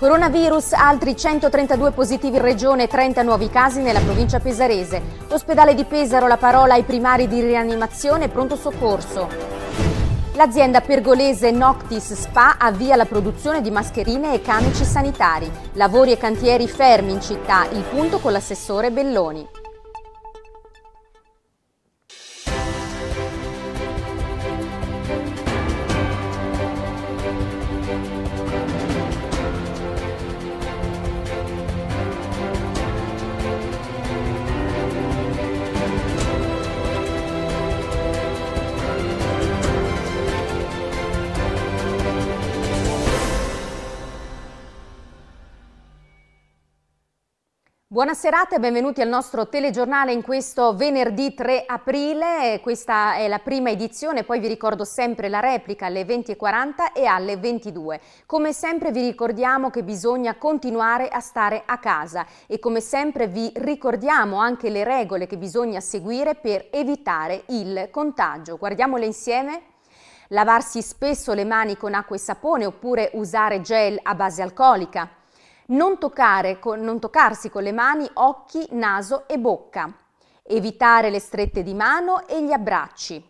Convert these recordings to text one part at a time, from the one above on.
Coronavirus, altri 132 positivi in regione, 30 nuovi casi nella provincia pesarese. L'ospedale di Pesaro, la parola ai primari di rianimazione e pronto soccorso. L'azienda pergolese Noctis Spa avvia la produzione di mascherine e camici sanitari. Lavori e cantieri fermi in città, il punto con l'assessore Belloni. Buona serata e benvenuti al nostro telegiornale in questo venerdì 3 aprile, questa è la prima edizione, poi vi ricordo sempre la replica alle 20.40 e alle 22. Come sempre vi ricordiamo che bisogna continuare a stare a casa e come sempre vi ricordiamo anche le regole che bisogna seguire per evitare il contagio. Guardiamole insieme? Lavarsi spesso le mani con acqua e sapone oppure usare gel a base alcolica non, con, non toccarsi con le mani occhi, naso e bocca, evitare le strette di mano e gli abbracci.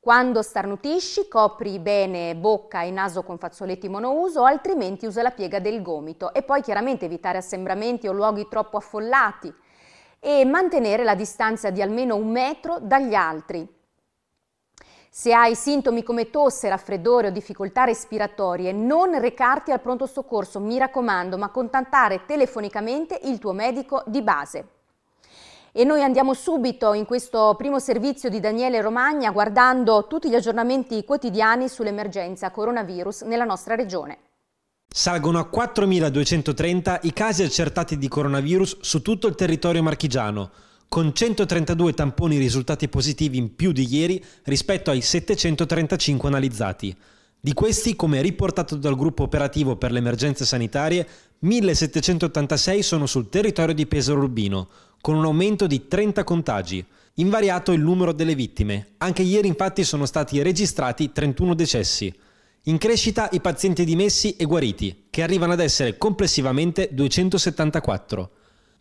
Quando starnutisci, copri bene bocca e naso con fazzoletti monouso, altrimenti usa la piega del gomito e poi chiaramente evitare assembramenti o luoghi troppo affollati e mantenere la distanza di almeno un metro dagli altri. Se hai sintomi come tosse, raffreddore o difficoltà respiratorie, non recarti al pronto soccorso, mi raccomando, ma contattare telefonicamente il tuo medico di base. E noi andiamo subito in questo primo servizio di Daniele Romagna guardando tutti gli aggiornamenti quotidiani sull'emergenza coronavirus nella nostra regione. Salgono a 4.230 i casi accertati di coronavirus su tutto il territorio marchigiano con 132 tamponi risultati positivi in più di ieri rispetto ai 735 analizzati. Di questi, come riportato dal gruppo operativo per le emergenze sanitarie, 1786 sono sul territorio di Pesaro Urbino, con un aumento di 30 contagi. Invariato il numero delle vittime. Anche ieri infatti sono stati registrati 31 decessi. In crescita i pazienti dimessi e guariti, che arrivano ad essere complessivamente 274.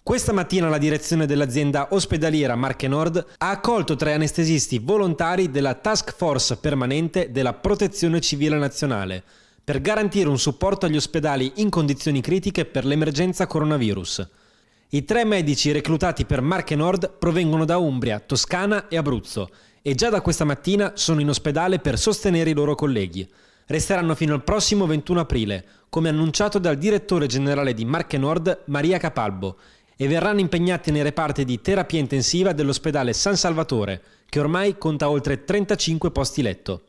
Questa mattina la direzione dell'azienda ospedaliera Marche Nord ha accolto tre anestesisti volontari della Task Force permanente della Protezione Civile Nazionale per garantire un supporto agli ospedali in condizioni critiche per l'emergenza coronavirus. I tre medici reclutati per Marche Nord provengono da Umbria, Toscana e Abruzzo e già da questa mattina sono in ospedale per sostenere i loro colleghi. Resteranno fino al prossimo 21 aprile, come annunciato dal direttore generale di Marche Nord Maria Capalbo, e verranno impegnati nei reparti di terapia intensiva dell'ospedale San Salvatore, che ormai conta oltre 35 posti letto.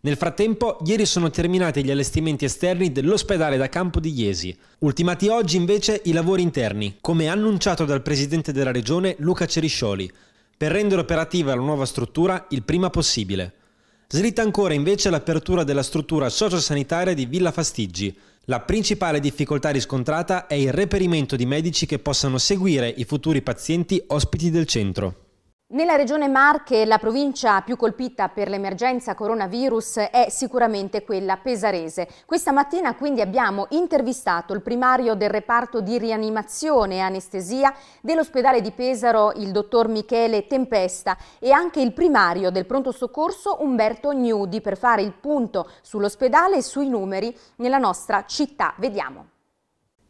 Nel frattempo, ieri sono terminati gli allestimenti esterni dell'ospedale da campo di Iesi. Ultimati oggi invece i lavori interni, come annunciato dal presidente della regione Luca Ceriscioli, per rendere operativa la nuova struttura il prima possibile. Slitta ancora invece l'apertura della struttura sociosanitaria di Villa Fastiggi. La principale difficoltà riscontrata è il reperimento di medici che possano seguire i futuri pazienti ospiti del centro. Nella regione Marche la provincia più colpita per l'emergenza coronavirus è sicuramente quella pesarese. Questa mattina quindi abbiamo intervistato il primario del reparto di rianimazione e anestesia dell'ospedale di Pesaro, il dottor Michele Tempesta, e anche il primario del pronto soccorso Umberto Gnudi per fare il punto sull'ospedale e sui numeri nella nostra città. Vediamo.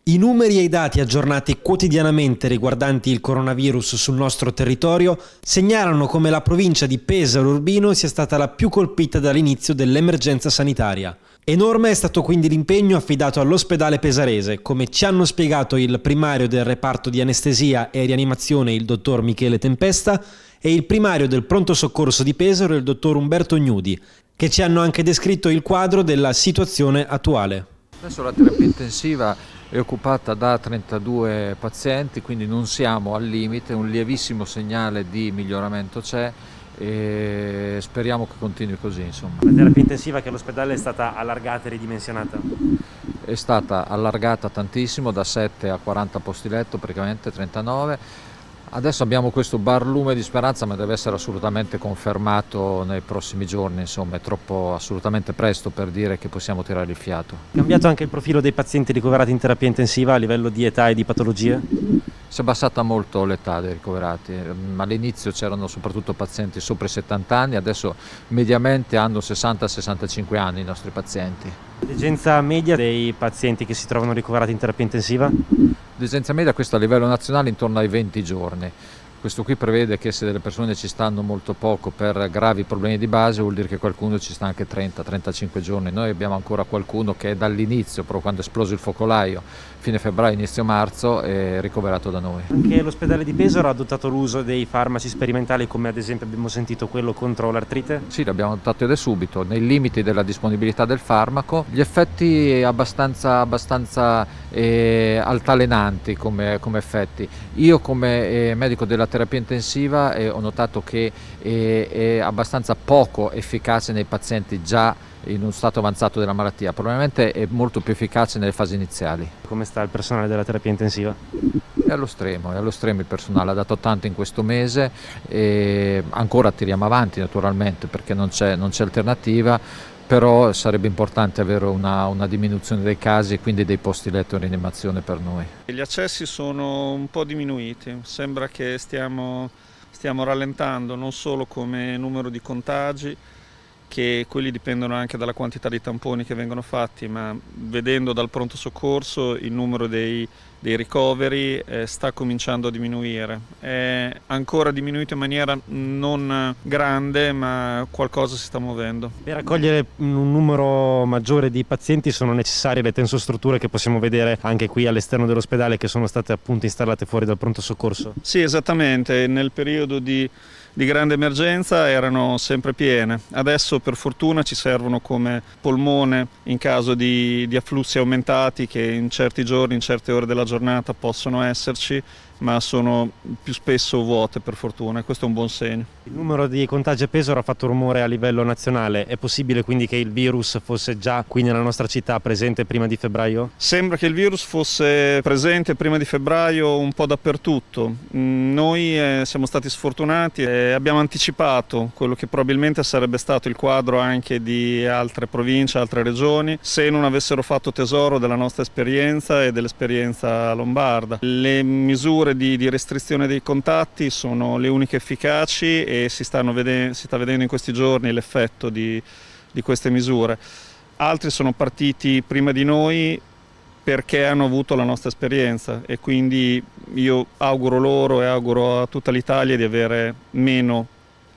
I numeri e i dati aggiornati quotidianamente riguardanti il coronavirus sul nostro territorio segnalano come la provincia di Pesaro Urbino sia stata la più colpita dall'inizio dell'emergenza sanitaria. Enorme è stato quindi l'impegno affidato all'ospedale pesarese, come ci hanno spiegato il primario del reparto di anestesia e rianimazione, il dottor Michele Tempesta, e il primario del pronto soccorso di Pesaro, il dottor Umberto Gnudi, che ci hanno anche descritto il quadro della situazione attuale. Adesso la terapia intensiva è occupata da 32 pazienti, quindi non siamo al limite, un lievissimo segnale di miglioramento c'è e speriamo che continui così. Insomma. La terapia intensiva che all'ospedale è stata allargata e ridimensionata? È stata allargata tantissimo, da 7 a 40 posti letto, praticamente 39 Adesso abbiamo questo barlume di speranza, ma deve essere assolutamente confermato nei prossimi giorni, insomma è troppo assolutamente presto per dire che possiamo tirare il fiato. È cambiato anche il profilo dei pazienti ricoverati in terapia intensiva a livello di età e di patologie? Si è abbassata molto l'età dei ricoverati, ehm, all'inizio c'erano soprattutto pazienti sopra i 70 anni, adesso mediamente hanno 60-65 anni i nostri pazienti. Degenza media dei pazienti che si trovano ricoverati in terapia intensiva? Degenza media questo a livello nazionale intorno ai 20 giorni. Questo qui prevede che se delle persone ci stanno molto poco per gravi problemi di base vuol dire che qualcuno ci sta anche 30-35 giorni. Noi abbiamo ancora qualcuno che è dall'inizio, proprio quando è esploso il focolaio, fine febbraio, inizio marzo e ricoverato da noi. Anche l'ospedale di Pesaro ha adottato l'uso dei farmaci sperimentali come ad esempio abbiamo sentito quello contro l'artrite? Sì, l'abbiamo adottato da subito, nei limiti della disponibilità del farmaco, gli effetti abbastanza, abbastanza eh, altalenanti come, come, effetti. Io come eh, medico della terapia intensiva eh, ho notato che è abbastanza poco efficace nei pazienti già in uno stato avanzato della malattia, probabilmente è molto più efficace nelle fasi iniziali. Come sta il personale della terapia intensiva? È allo stremo, è allo stremo il personale, ha dato tanto in questo mese e ancora tiriamo avanti naturalmente perché non c'è alternativa, però sarebbe importante avere una, una, diminuzione dei casi e quindi dei posti letto in rianimazione per noi. Gli accessi sono un po' diminuiti, sembra che stiamo, stiamo rallentando non solo come numero di contagi, che quelli dipendono anche dalla quantità di tamponi che vengono fatti, ma vedendo dal pronto soccorso il numero dei, dei ricoveri eh, sta cominciando a diminuire. È ancora diminuito in maniera non grande, ma qualcosa si sta muovendo. Per raccogliere un numero maggiore di pazienti sono necessarie le tensostrutture che possiamo vedere anche qui all'esterno dell'ospedale che sono state appunto installate fuori dal pronto soccorso? Sì, esattamente. Nel periodo di di grande emergenza erano sempre piene. Adesso per fortuna ci servono come polmone in caso di, di afflussi aumentati che in certi giorni, in certe ore della giornata possono esserci ma sono più spesso vuote per fortuna e questo è un buon segno. Il numero di contagi a Pesaro ha fatto rumore a livello nazionale, è possibile quindi che il virus fosse già qui nella nostra città presente prima di febbraio? Sembra che il virus fosse presente prima di febbraio un po' dappertutto, mm, noi eh, siamo stati sfortunati e abbiamo anticipato quello che probabilmente sarebbe stato il quadro anche di altre province, altre regioni, se non avessero fatto tesoro della nostra esperienza e dell'esperienza lombarda. Le misure misure di, di, restrizione dei contatti sono le uniche efficaci e si, vede, si sta vedendo in questi giorni l'effetto di, di queste misure. Altri sono partiti prima di noi perché hanno avuto la nostra esperienza e quindi io auguro loro e auguro a tutta l'Italia di avere meno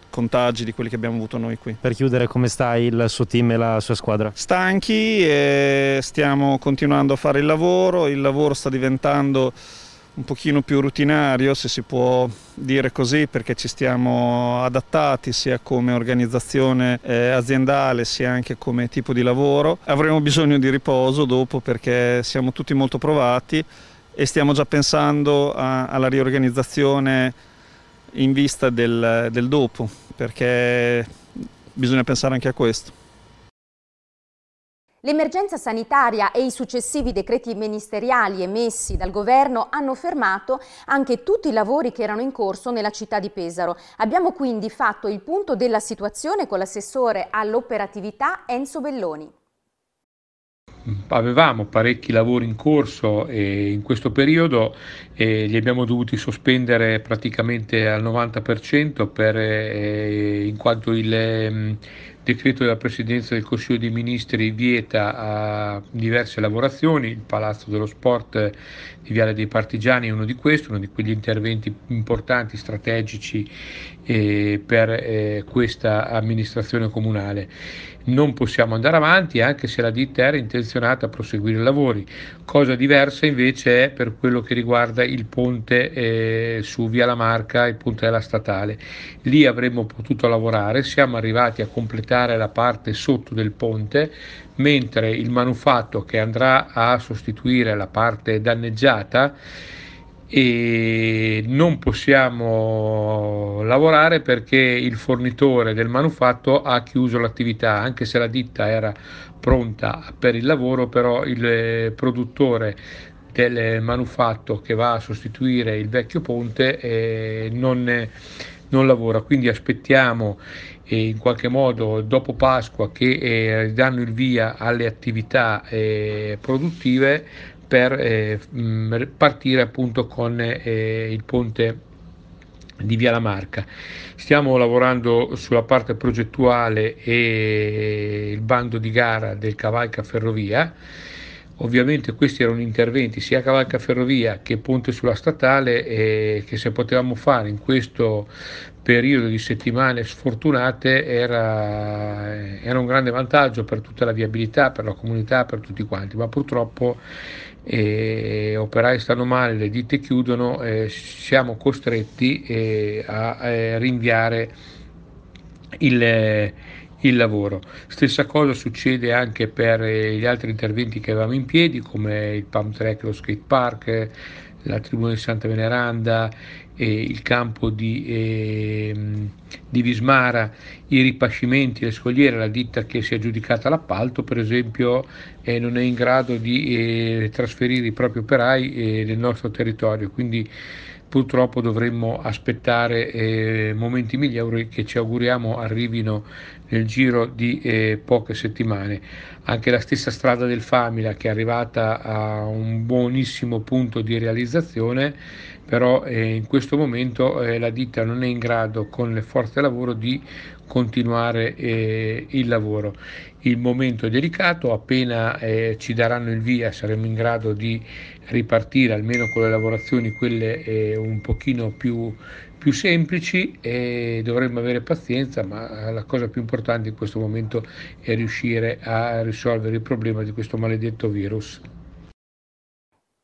contagi di quelli che abbiamo avuto noi qui. Per chiudere, come sta il suo team e la sua squadra? Stanchi, stiamo continuando a fare il lavoro, il lavoro sta diventando un pochino più rutinario, se si può dire così, perché ci stiamo adattati sia come organizzazione eh, aziendale sia anche come tipo di lavoro. Avremo bisogno di riposo dopo perché siamo tutti molto provati e stiamo già pensando a, alla riorganizzazione in vista del, del dopo, perché bisogna pensare anche a questo. L'emergenza sanitaria e i successivi decreti ministeriali emessi dal governo hanno fermato anche tutti i lavori che erano in corso nella città di Pesaro. Abbiamo quindi fatto il punto della situazione con l'assessore all'operatività Enzo Belloni. Avevamo parecchi lavori in corso e in questo periodo eh, li abbiamo dovuti sospendere praticamente al 90% per, eh, in quanto il mm, decreto della Presidenza del Consiglio dei Ministri vieta diverse lavorazioni, il Palazzo dello Sport di Viale dei Partigiani è uno di questi, uno di quegli interventi importanti, strategici eh, per eh, questa amministrazione comunale. Non possiamo andare avanti anche se la ditta era intenzionata a proseguire i lavori. Cosa diversa invece è per quello che riguarda il ponte eh, su Via La Marca, il ponte della Statale. Lì avremmo potuto lavorare, siamo arrivati a completare completare la parte sotto del ponte, mentre il manufatto che andrà a sostituire la parte danneggiata e non possiamo lavorare perché il fornitore del manufatto ha chiuso l'attività, anche se la ditta era pronta per il lavoro, però il eh, produttore del manufatto che va a sostituire il vecchio ponte eh, non non lavora, quindi aspettiamo eh, in qualche modo dopo Pasqua che eh, danno il via alle attività eh, produttive per mh, eh, mm, partire appunto con eh, il ponte di Via La Marca. Stiamo lavorando sulla parte progettuale e il bando di gara del Cavalca Ferrovia Ovviamente questi erano interventi sia a cavalca ferrovia che Ponte sulla Statale e eh, che se potevamo fare in questo periodo di settimane sfortunate era, era, un grande vantaggio per tutta la viabilità, per la comunità, per tutti quanti, ma purtroppo eh, operai stanno male, le ditte chiudono, eh, siamo costretti eh, a, a eh, rinviare il il lavoro. Stessa cosa succede anche per eh, gli altri interventi che avevamo in piedi come il pump track, lo skate park, la tribuna di Santa Veneranda, eh, il campo di, eh, di, Vismara, i ripascimenti, le scogliere, la ditta che si è aggiudicata l'appalto per esempio eh, non è in grado di eh, trasferire i propri operai eh, nel nostro territorio, quindi purtroppo dovremmo aspettare eh, momenti migliori che ci auguriamo arrivino nel giro di eh, poche settimane. Anche la stessa strada del Famila che è arrivata a un buonissimo punto di realizzazione però eh, in questo momento eh, la ditta non è in grado con le forze lavoro di continuare eh, il lavoro. Il momento è delicato, appena eh, ci daranno il via saremo in grado di ripartire almeno con le lavorazioni quelle eh, un pochino più, più semplici e dovremmo avere pazienza, ma eh, la cosa più importante in questo momento è riuscire a risolvere il problema di questo maledetto virus.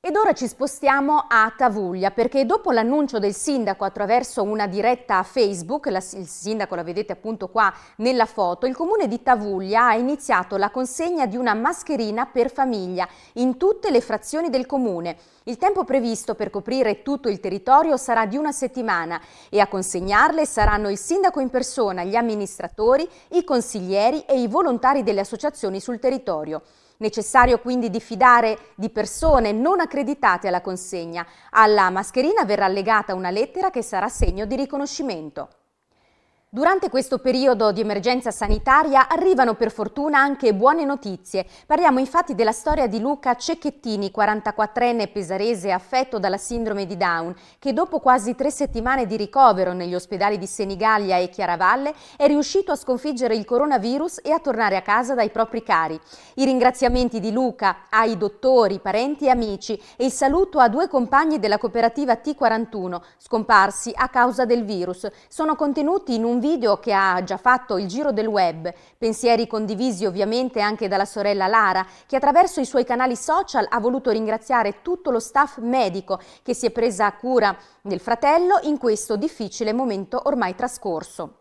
Ed ora ci spostiamo a Tavuglia perché dopo l'annuncio del sindaco attraverso una diretta a Facebook, la, il sindaco la vedete appunto qua nella foto, il comune di Tavuglia ha iniziato la consegna di una mascherina per famiglia in tutte le frazioni del comune. Il tempo previsto per coprire tutto il territorio sarà di una settimana e a consegnarle saranno il sindaco in persona, gli amministratori, i consiglieri e i volontari delle associazioni sul territorio. Necessario quindi diffidare di persone non accreditate alla consegna. Alla mascherina verrà legata una lettera che sarà segno di riconoscimento. Durante questo periodo di emergenza sanitaria arrivano per fortuna anche buone notizie. Parliamo infatti della storia di Luca Cecchettini, 44enne pesarese affetto dalla sindrome di Down, che dopo quasi tre settimane di ricovero negli ospedali di Senigallia e Chiaravalle è riuscito a sconfiggere il coronavirus e a tornare a casa dai propri cari. I ringraziamenti di Luca ai dottori, parenti e amici e il saluto a due compagni della cooperativa T41, scomparsi a causa del virus, sono contenuti in un video video che ha già fatto il giro del web, pensieri condivisi ovviamente anche dalla sorella Lara, che attraverso i suoi canali social ha voluto ringraziare tutto lo staff medico che si è presa cura del fratello in questo difficile momento ormai trascorso.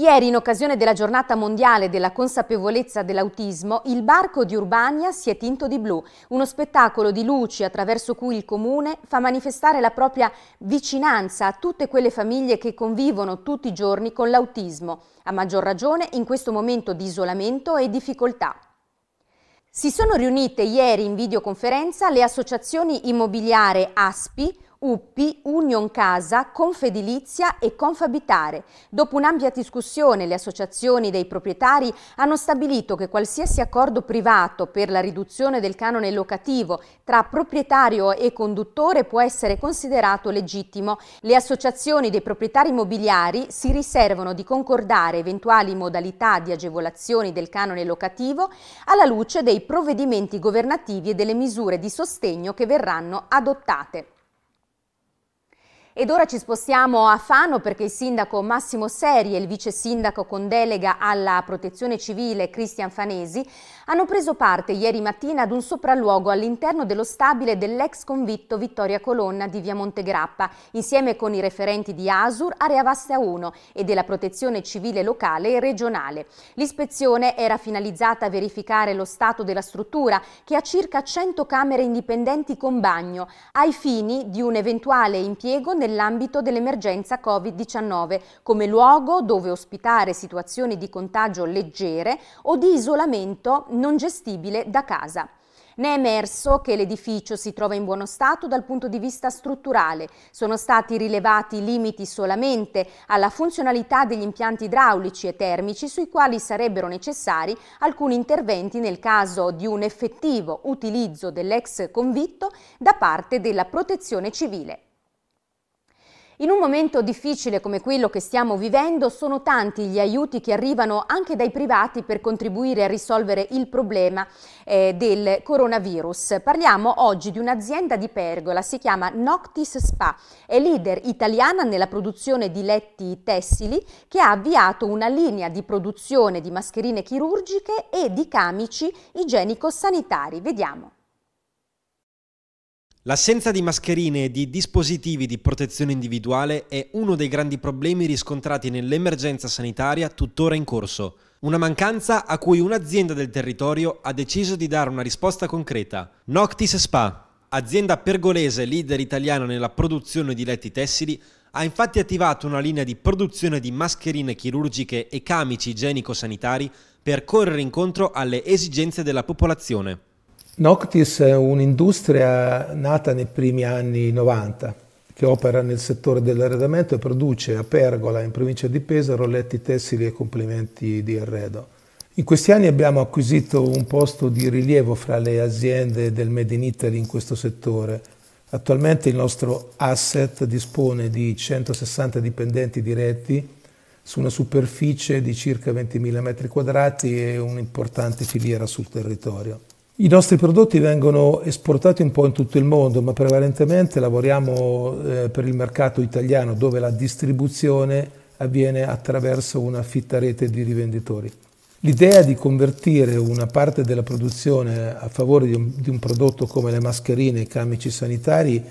Ieri, in occasione della giornata mondiale della consapevolezza dell'autismo, il barco di Urbania si è tinto di blu, uno spettacolo di luci attraverso cui il comune fa manifestare la propria vicinanza a tutte quelle famiglie che convivono tutti i giorni con l'autismo, a maggior ragione in questo momento di isolamento e difficoltà. Si sono riunite ieri in videoconferenza le associazioni immobiliare ASPI, UPPI, Union Casa, Confedilizia e Confabitare. Dopo un'ampia discussione le associazioni dei proprietari hanno stabilito che qualsiasi accordo privato per la riduzione del canone locativo tra proprietario e conduttore può essere considerato legittimo. Le associazioni dei proprietari immobiliari si riservano di concordare eventuali modalità di agevolazioni del canone locativo alla luce dei provvedimenti governativi e delle misure di sostegno che verranno adottate. Ed ora ci spostiamo a Fano perché il sindaco Massimo Seri e il vice sindaco con delega alla protezione civile Cristian Fanesi hanno preso parte ieri mattina ad un sopralluogo all'interno dello stabile dell'ex convitto Vittoria Colonna di via Montegrappa insieme con i referenti di ASUR, Area Vasta 1 e della protezione civile locale e regionale. L'ispezione era finalizzata a verificare lo stato della struttura che ha circa 100 camere indipendenti con bagno ai fini di un eventuale impiego nel nell'ambito dell'emergenza Covid-19 come luogo dove ospitare situazioni di contagio leggere o di isolamento non gestibile da casa. Ne è emerso che l'edificio si trova in buono stato dal punto di vista strutturale. Sono stati rilevati limiti solamente alla funzionalità degli impianti idraulici e termici sui quali sarebbero necessari alcuni interventi nel caso di un effettivo utilizzo dell'ex convitto da parte della protezione civile. In un momento difficile come quello che stiamo vivendo sono tanti gli aiuti che arrivano anche dai privati per contribuire a risolvere il problema eh, del coronavirus. Parliamo oggi di un'azienda di Pergola, si chiama Noctis Spa, è leader italiana nella produzione di letti tessili che ha avviato una linea di produzione di mascherine chirurgiche e di camici igienico-sanitari. Vediamo. L'assenza di mascherine e di dispositivi di protezione individuale è uno dei grandi problemi riscontrati nell'emergenza sanitaria tuttora in corso. Una mancanza a cui un'azienda del territorio ha deciso di dare una risposta concreta. Noctis Spa, azienda pergolese leader italiana nella produzione di letti tessili, ha infatti attivato una linea di produzione di mascherine chirurgiche e camici igienico-sanitari per correre incontro alle esigenze della popolazione. Noctis è un'industria nata nei primi anni 90 che opera nel settore dell'arredamento e produce a Pergola, in provincia di Pesaro, letti tessili e complementi di arredo. In questi anni abbiamo acquisito un posto di rilievo fra le aziende del Made in Italy in questo settore. Attualmente il nostro asset dispone di 160 dipendenti diretti su una superficie di circa 20.000 m2 e un'importante filiera sul territorio. I nostri prodotti vengono esportati un po' in tutto il mondo, ma prevalentemente lavoriamo eh, per il mercato italiano, dove la distribuzione avviene attraverso una fitta rete di rivenditori. L'idea di convertire una parte della produzione a favore di un, di un prodotto come le mascherine e i camici sanitari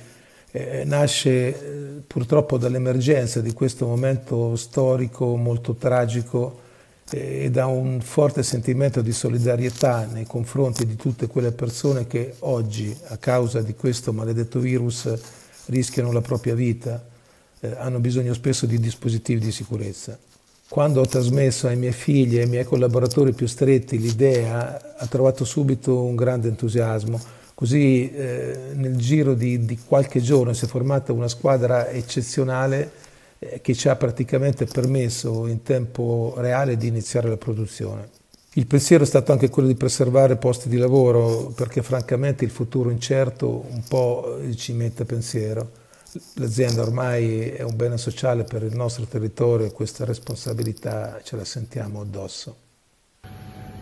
eh, nasce eh, purtroppo dall'emergenza di questo momento storico molto tragico e da un forte sentimento di solidarietà nei confronti di tutte quelle persone che oggi, a causa di questo maledetto virus, rischiano la propria vita, eh, hanno bisogno spesso di dispositivi di sicurezza. Quando ho trasmesso ai miei figli e ai miei collaboratori più stretti l'idea, ha trovato subito un grande entusiasmo. Così eh, nel giro di, di qualche giorno si è formata una squadra eccezionale eh, che ci ha praticamente permesso in tempo reale di iniziare la produzione. Il pensiero è stato anche quello di preservare posti di lavoro, perché francamente il futuro incerto un po' ci mette pensiero. L'azienda ormai è un bene sociale per il nostro territorio e questa responsabilità ce la sentiamo addosso.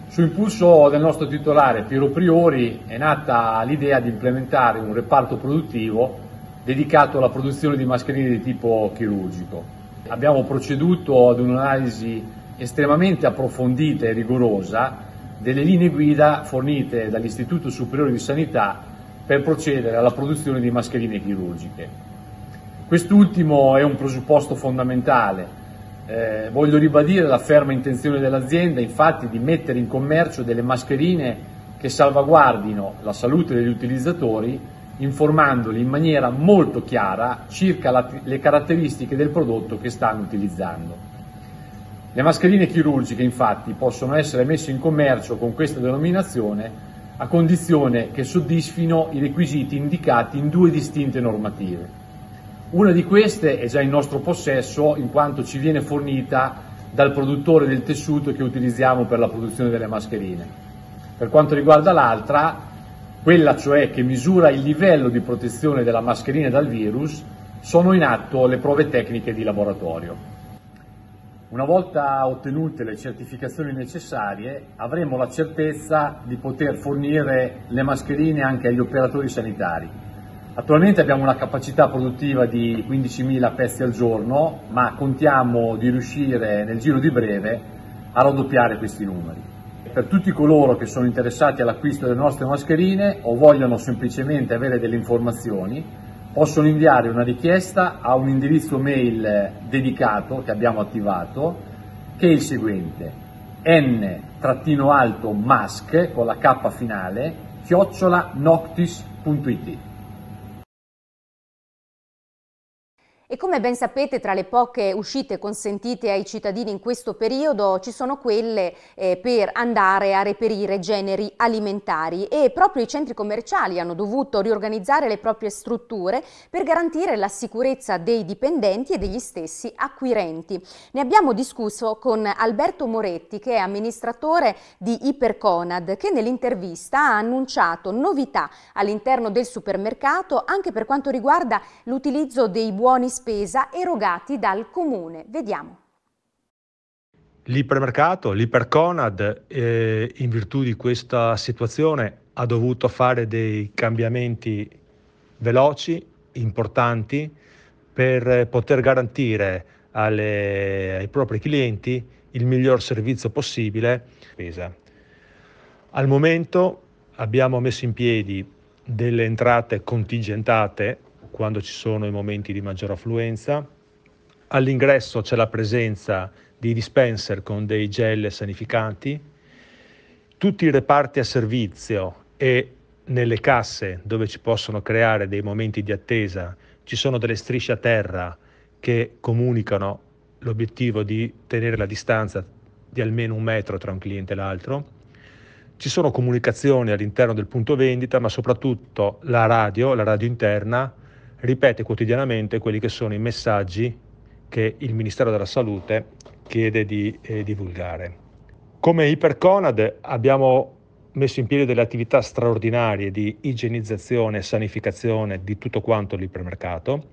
Su impulso del nostro titolare Piero Priori è nata l'idea di implementare un reparto produttivo dedicato alla produzione di mascherine di tipo chirurgico. Abbiamo proceduto ad un'analisi estremamente approfondita e rigorosa delle linee guida fornite dall'Istituto Superiore di Sanità per procedere alla produzione di mascherine chirurgiche. Quest'ultimo è un presupposto fondamentale. Eh, voglio ribadire la ferma intenzione dell'azienda infatti di mettere in commercio delle mascherine che salvaguardino la salute degli utilizzatori informandoli in maniera molto chiara circa la, le caratteristiche del prodotto che stanno utilizzando. Le mascherine chirurgiche infatti possono essere messe in commercio con questa denominazione a condizione che soddisfino i requisiti indicati in due distinte normative. Una di queste è già in nostro possesso in quanto ci viene fornita dal produttore del tessuto che utilizziamo per la produzione delle mascherine. Per quanto riguarda l'altra, quella cioè che misura il livello di protezione della mascherina dal virus, sono in atto le prove tecniche di laboratorio. Una volta ottenute le certificazioni necessarie avremo la certezza di poter fornire le mascherine anche agli operatori sanitari. Attualmente abbiamo una capacità produttiva di 15.000 pezzi al giorno, ma contiamo di riuscire nel giro di breve a raddoppiare questi numeri per tutti coloro che sono interessati all'acquisto delle nostre mascherine o vogliono semplicemente avere delle informazioni, possono inviare una richiesta a un indirizzo mail dedicato che abbiamo attivato, che è il seguente, n-mask alto con la k finale, chiocciola noctis.it. E come ben sapete, tra le poche uscite consentite ai cittadini in questo periodo ci sono quelle eh, per andare a reperire generi alimentari e proprio i centri commerciali hanno dovuto riorganizzare le proprie strutture per garantire la sicurezza dei dipendenti e degli stessi acquirenti. Ne abbiamo discusso con Alberto Moretti, che è amministratore di Iperconad, che nell'intervista ha annunciato novità all'interno del supermercato anche per quanto riguarda l'utilizzo dei buoni spesa erogati dal Comune. Vediamo. L'ipermercato, l'iperconad, eh, in virtù di questa situazione ha dovuto fare dei cambiamenti veloci, importanti, per poter garantire alle, ai propri clienti il miglior servizio possibile. Al momento abbiamo messo in piedi delle entrate contingentate quando ci sono i momenti di maggior affluenza. All'ingresso c'è la presenza di dispenser con dei gel sanificanti. Tutti i reparti a servizio e nelle casse dove ci possono creare dei momenti di attesa ci sono delle strisce a terra che comunicano l'obiettivo di tenere la distanza di almeno un metro tra un cliente e l'altro. Ci sono comunicazioni all'interno del punto vendita, ma soprattutto la radio, la radio interna, ripete quotidianamente quelli che sono i messaggi che il Ministero della Salute chiede di eh, divulgare. Come Iperconad abbiamo messo in piedi delle attività straordinarie di igienizzazione e sanificazione di tutto quanto l'ipermercato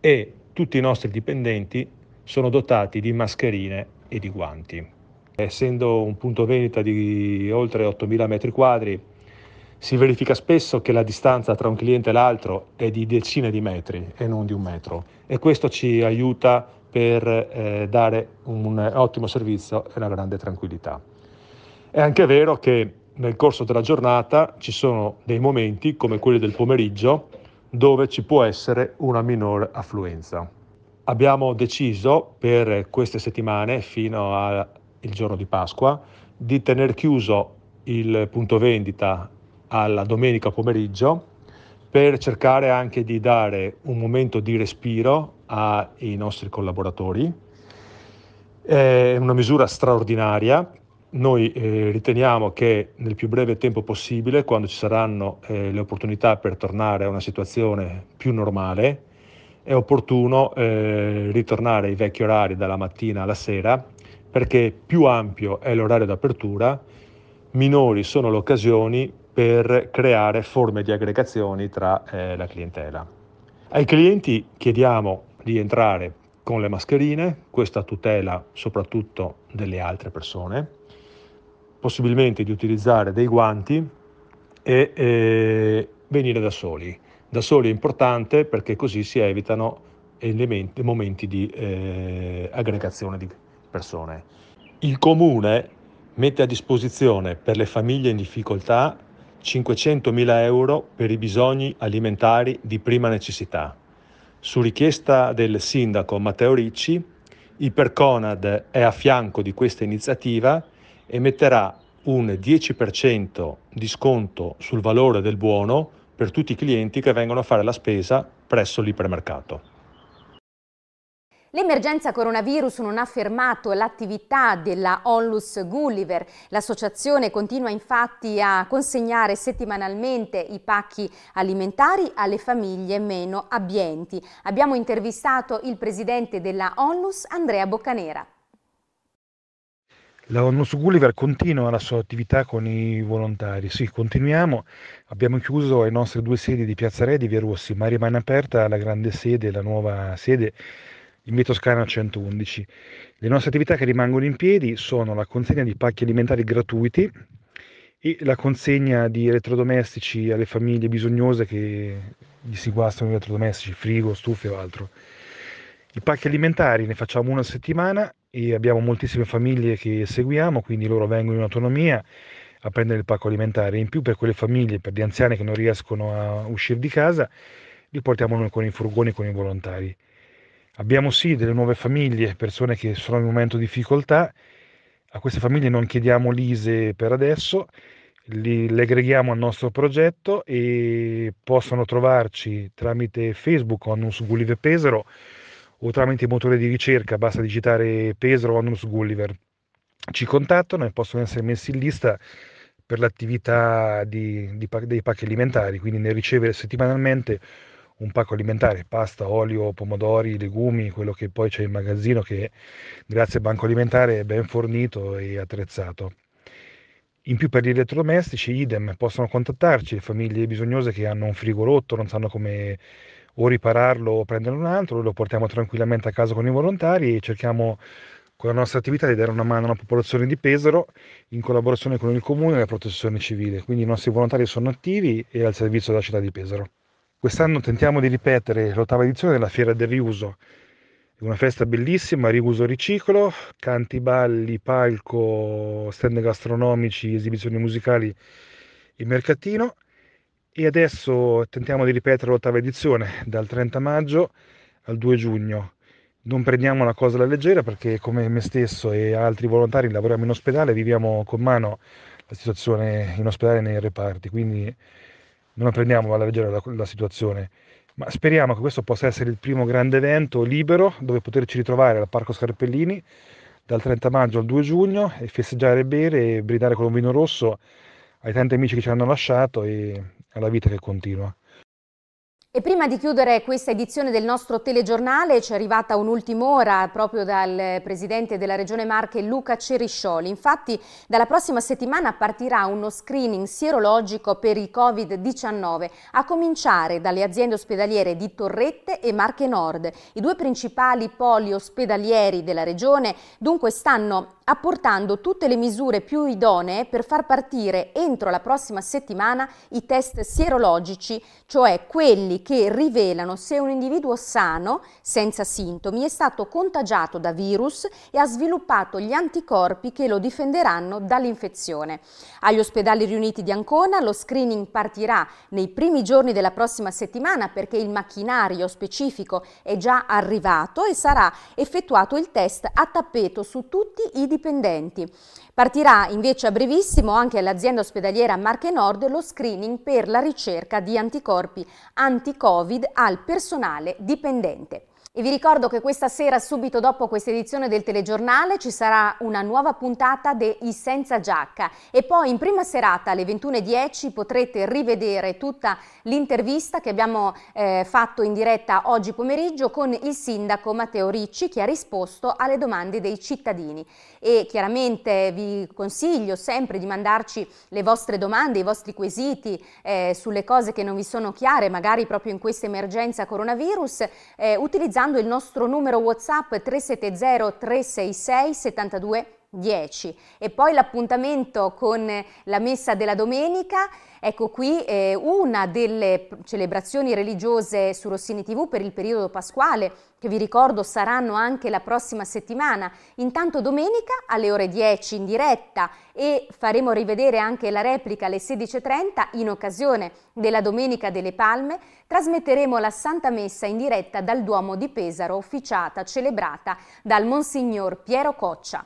e tutti i nostri dipendenti sono dotati di mascherine e di guanti. Essendo un punto vendita di oltre 8.000 metri quadri, si verifica spesso che la distanza tra un cliente e l'altro è di decine di metri e non di un metro e questo ci aiuta per eh, dare un ottimo servizio e una grande tranquillità. È anche vero che nel corso della giornata ci sono dei momenti come quelli del pomeriggio dove ci può essere una minore affluenza. Abbiamo deciso per queste settimane fino al giorno di Pasqua di tenere chiuso il punto vendita alla domenica pomeriggio per cercare anche di dare un momento di respiro ai nostri collaboratori. È una misura straordinaria. Noi eh, riteniamo che nel più breve tempo possibile, quando ci saranno eh, le opportunità per tornare a una situazione più normale, è opportuno eh, ritornare ai vecchi orari dalla mattina alla sera, perché più ampio è l'orario d'apertura, minori sono le occasioni per creare forme di aggregazioni tra eh, la clientela. Ai clienti chiediamo di entrare con le mascherine, questa tutela soprattutto delle altre persone, possibilmente di utilizzare dei guanti e eh, venire da soli. Da soli è importante perché così si evitano elementi, momenti di eh, aggregazione di persone. Il comune mette a disposizione per le famiglie in difficoltà 500.000 euro per i bisogni alimentari di prima necessità. Su richiesta del sindaco Matteo Ricci, Iperconad è a fianco di questa iniziativa e metterà un 10% di sconto sul valore del buono per tutti i clienti che vengono a fare la spesa presso l'ipermercato. L'emergenza coronavirus non ha fermato l'attività della Onlus Gulliver. L'associazione continua infatti a consegnare settimanalmente i pacchi alimentari alle famiglie meno abbienti. Abbiamo intervistato il presidente della Onlus, Andrea Boccanera. La Onlus Gulliver continua la sua attività con i volontari, sì, continuiamo, abbiamo chiuso le nostre due sedi di Piazza Re e di Via Rossi, ma rimane aperta la grande sede, la nuova sede in via Toscana 111. Le nostre attività che rimangono in piedi sono la consegna di pacchi alimentari gratuiti e la consegna di elettrodomestici alle famiglie bisognose che gli si guastano gli elettrodomestici, frigo, stufe o altro. I pacchi alimentari ne facciamo una settimana e abbiamo moltissime famiglie che seguiamo, quindi loro vengono in autonomia a prendere il pacco alimentare. In più per quelle famiglie, per gli anziani che non riescono a uscire di casa, li portiamo noi con i furgoni, con i volontari. Abbiamo sì delle nuove famiglie, persone che sono in un momento di difficoltà, a queste famiglie non chiediamo l'ISE per adesso, li, le aggreghiamo al nostro progetto e possono trovarci tramite Facebook o Annus Gulliver Pesaro o tramite il motore di ricerca, basta digitare Pesaro o Annus Gulliver. Ci contattano e possono essere messi in lista per l'attività di, di, dei pacchi alimentari, quindi nel ricevere settimanalmente un pacco alimentare, pasta, olio, pomodori, legumi, quello che poi c'è in magazzino che grazie al Banco Alimentare è ben fornito e attrezzato. In più per gli elettrodomestici, idem, possono contattarci le famiglie bisognose che hanno un frigo rotto, non sanno come o ripararlo o prendere un altro, lo portiamo tranquillamente a casa con i volontari e cerchiamo con la nostra attività di dare una mano alla popolazione di Pesaro in collaborazione con il comune e la protezione civile. Quindi i nostri volontari sono attivi e al servizio della città di Pesaro. Quest'anno tentiamo di ripetere l'ottava edizione della Fiera del Riuso, una festa bellissima, riuso riciclo, canti, balli, palco, stand gastronomici, esibizioni musicali, e mercatino e adesso tentiamo di ripetere l'ottava edizione dal 30 maggio al 2 giugno. Non prendiamo la cosa alla leggera perché come me stesso e altri volontari lavoriamo in ospedale, viviamo con mano la situazione in ospedale e nei reparti, quindi non la prendiamo alla leggera la, la situazione, ma speriamo che questo possa essere il primo grande evento libero dove poterci ritrovare al Parco Scarpellini dal 30 maggio al 2 giugno e festeggiare, bere e brindare con un vino rosso ai tanti amici che ci hanno lasciato e alla vita che continua. E prima di chiudere questa edizione del nostro telegiornale ci è arrivata un'ultima ora proprio dal presidente della Regione Marche Luca Ceriscioli. Infatti dalla prossima settimana partirà uno screening sierologico per il Covid-19 a cominciare dalle aziende ospedaliere di Torrette e Marche Nord. I due principali poli ospedalieri della Regione dunque stanno apportando tutte le misure più idonee per far partire entro la prossima settimana i test sierologici, cioè quelli che che rivelano se un individuo sano, senza sintomi, è stato contagiato da virus e ha sviluppato gli anticorpi che lo difenderanno dall'infezione. Agli ospedali riuniti di Ancona lo screening partirà nei primi giorni della prossima settimana perché il macchinario specifico è già arrivato e sarà effettuato il test a tappeto su tutti i dipendenti. Partirà invece a brevissimo anche all'azienda ospedaliera Marche Nord lo screening per la ricerca di anticorpi anti anti-Covid al personale dipendente. E vi ricordo che questa sera, subito dopo questa edizione del telegiornale, ci sarà una nuova puntata di I Senza Giacca. E poi in prima serata alle 21.10 potrete rivedere tutta l'intervista che abbiamo eh, fatto in diretta oggi pomeriggio con il sindaco Matteo Ricci che ha risposto alle domande dei cittadini. E chiaramente vi consiglio sempre di mandarci le vostre domande, i vostri quesiti eh, sulle cose che non vi sono chiare, magari proprio in questa emergenza coronavirus, eh, utilizzando registrando il nostro numero WhatsApp 370 366 72 10 e poi l'appuntamento con la messa della domenica, ecco qui eh, una delle celebrazioni religiose su Rossini TV per il periodo pasquale che vi ricordo saranno anche la prossima settimana. Intanto domenica alle ore 10 in diretta e faremo rivedere anche la replica alle 16.30 in occasione della Domenica delle Palme. Trasmetteremo la Santa Messa in diretta dal Duomo di Pesaro, officiata, celebrata dal Monsignor Piero Coccia.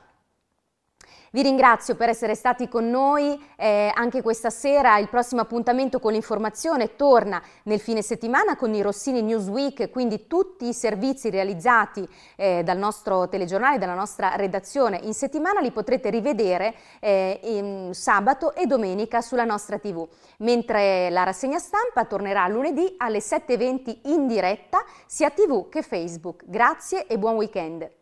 Vi ringrazio per essere stati con noi eh, anche questa sera. Il prossimo appuntamento con l'informazione torna nel fine settimana con i Rossini News Week, quindi tutti i servizi realizzati eh, dal nostro telegiornale, dalla nostra redazione in settimana li potrete rivedere eh, in, sabato e domenica sulla nostra TV. Mentre la rassegna stampa tornerà lunedì alle 7.20 in diretta sia TV che Facebook. Grazie e buon weekend.